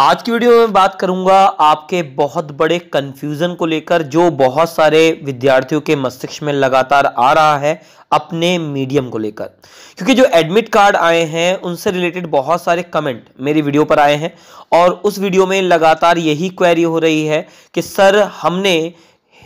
आज की वीडियो में बात करूंगा आपके बहुत बड़े कन्फ्यूज़न को लेकर जो बहुत सारे विद्यार्थियों के मस्तिष्क में लगातार आ रहा है अपने मीडियम को लेकर क्योंकि जो एडमिट कार्ड आए हैं उनसे रिलेटेड बहुत सारे कमेंट मेरी वीडियो पर आए हैं और उस वीडियो में लगातार यही क्वेरी हो रही है कि सर हमने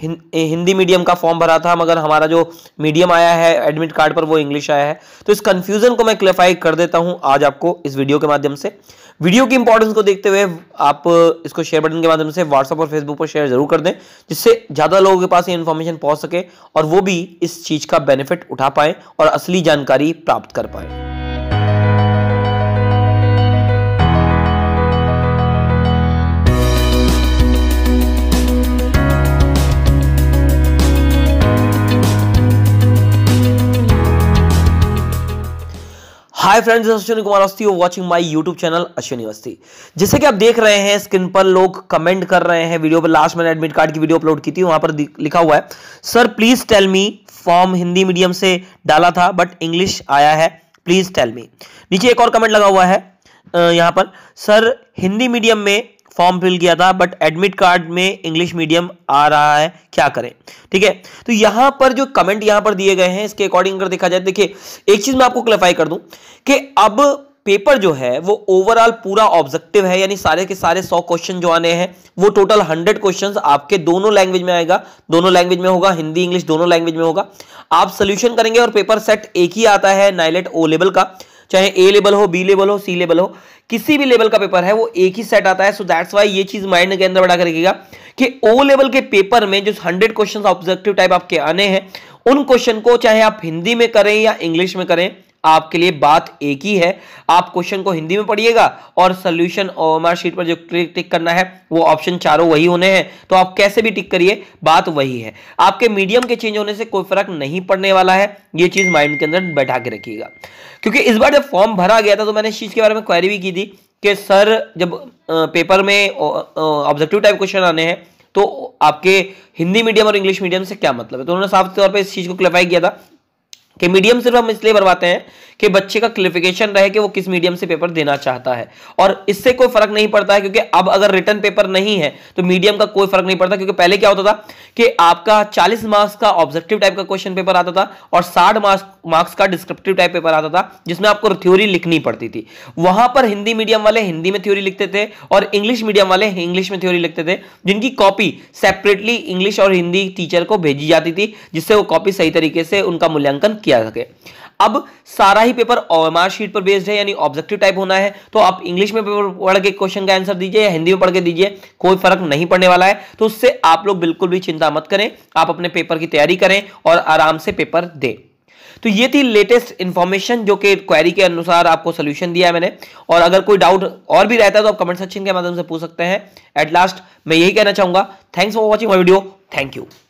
हिंदी मीडियम का फॉर्म भरा था मगर हमारा जो मीडियम आया है एडमिट कार्ड पर वो इंग्लिश आया है तो इस कंफ्यूजन को मैं क्लियरफाई कर देता हूं आज आपको इस वीडियो के माध्यम से वीडियो की इंपॉर्टेंस को देखते हुए आप इसको शेयर बटन के माध्यम से व्हाट्सअप और फेसबुक पर शेयर जरूर कर दें जिससे ज़्यादा लोगों के पास ये इन्फॉर्मेशन पहुंच सके और वो भी इस चीज़ का बेनिफिट उठा पाए और असली जानकारी प्राप्त कर पाए hi friends Ashwini Kumar Awasthi watching my YouTube channel Ashwini Awasthi जैसे कि आप देख रहे हैं स्क्रीन पर लोग कमेंट कर रहे हैं वीडियो पर लास्ट मैंने एडमिट कार्ड की वीडियो अपलोड की थी वहां पर लिखा हुआ है sir please tell me form Hindi medium से डाला था बट इंग्लिश आया है प्लीज टेल मी नीचे एक और कमेंट लगा हुआ है यहाँ पर सर हिंदी मीडियम में फॉर्म फिल किया था बट एडमिट कार्ड में इंग्लिश मीडियम आ रहा है क्या करें ठीक है तो यहां पर जो कमेंट यहां पर दिए गए हैं इसके अकॉर्डिंग अगर देखा जाए देखिए एक चीज मैं आपको क्लैरिफाई कर दूं कि अब पेपर जो है वो ओवरऑल पूरा ऑब्जेक्टिव है यानी सारे के सारे सौ क्वेश्चन जो आने हैं वो टोटल हंड्रेड क्वेश्चन आपके दोनों लैंग्वेज में आएगा दोनों लैंग्वेज में होगा हिंदी इंग्लिश दोनों लैंग्वेज में होगा आप सोल्यूशन करेंगे और पेपर सेट एक ही आता है नाइलेट ओ लेवल का चाहे ए लेवल हो बी लेवल हो सी लेवल हो किसी भी लेवल का पेपर है वो एक ही सेट आता है सो दैट्स वाई ये चीज माइंड के अंदर बड़ा करेगा कि ओ लेवल के पेपर में जो हंड्रेड क्वेश्चन ऑब्जेक्टिव टाइप आपके आने हैं उन क्वेश्चन को चाहे आप हिंदी में करें या इंग्लिश में करें आपके लिए बात एक ही है आप क्वेश्चन को हिंदी में पढ़िएगा और सोल्यूशन ओएमआर शीट पर जो क्लिक टिक करना है वो ऑप्शन चारों वही होने हैं तो आप कैसे भी टिक करिए बात वही है आपके मीडियम के चेंज होने से कोई फर्क नहीं पड़ने वाला है ये चीज माइंड के अंदर बैठा के रखिएगा क्योंकि इस बार जब फॉर्म भरा गया था तो मैंने इस चीज के बारे में क्वारी भी की थी कि सर जब पेपर में ऑब्जेक्टिव टाइप क्वेश्चन आने हैं तो आपके हिंदी मीडियम और इंग्लिश मीडियम से क्या मतलब है तो उन्होंने साफ तौर पे इस चीज को क्लेरिफाई किया था कि मीडियम सिर्फ हम इसलिए बनवाते हैं कि बच्चे का क्लिफिकेशन रहे कि वो किस मीडियम से पेपर देना चाहता है और इससे कोई फर्क नहीं पड़ता है क्योंकि अब अगर रिटर्न पेपर नहीं है तो मीडियम का कोई फर्क नहीं पड़ता क्योंकि पहले क्या होता था कि आपका चालीस मार्क्स का ऑब्जेक्टिव टाइप का क्वेश्चन पेपर आता था और साठ मार्क्स मार्क्स का डिस्क्रिप्टिव टाइप पेपर आता था जिसमें आपको थ्योरी लिखनी पड़ती थी वहां पर हिंदी मीडियम वाले हिंदी में थ्योरी लिखते थे और इंग्लिश मीडियम वाले इंग्लिश में थ्योरी लिखते थे जिनकी कॉपी सेपरेटली इंग्लिश और हिंदी टीचर को भेजी जाती थी जिससे वो कॉपी सही तरीके से उनका मूल्यांकन किया सके अब सारा ही पेपर ओएमआर शीट पर बेस्ड है यानी ऑब्जेक्टिव टाइप होना है तो आप इंग्लिश में पेपर पढ़ के क्वेश्चन का आंसर दीजिए या हिंदी में पढ़ के दीजिए कोई फर्क नहीं पड़ने वाला है तो उससे आप लोग बिल्कुल भी चिंता मत करें आप अपने पेपर की तैयारी करें और आराम से पेपर दें तो ये थी लेटेस्ट इन्फॉर्मेशन जो कि क्वेरी के अनुसार आपको सोल्यूशन दिया है मैंने और अगर कोई डाउट और भी रहता है तो आप कमेंट सेक्शन के माध्यम से पूछ सकते हैं एट लास्ट मैं यही कहना चाहूंगा thanks for watching my video thank you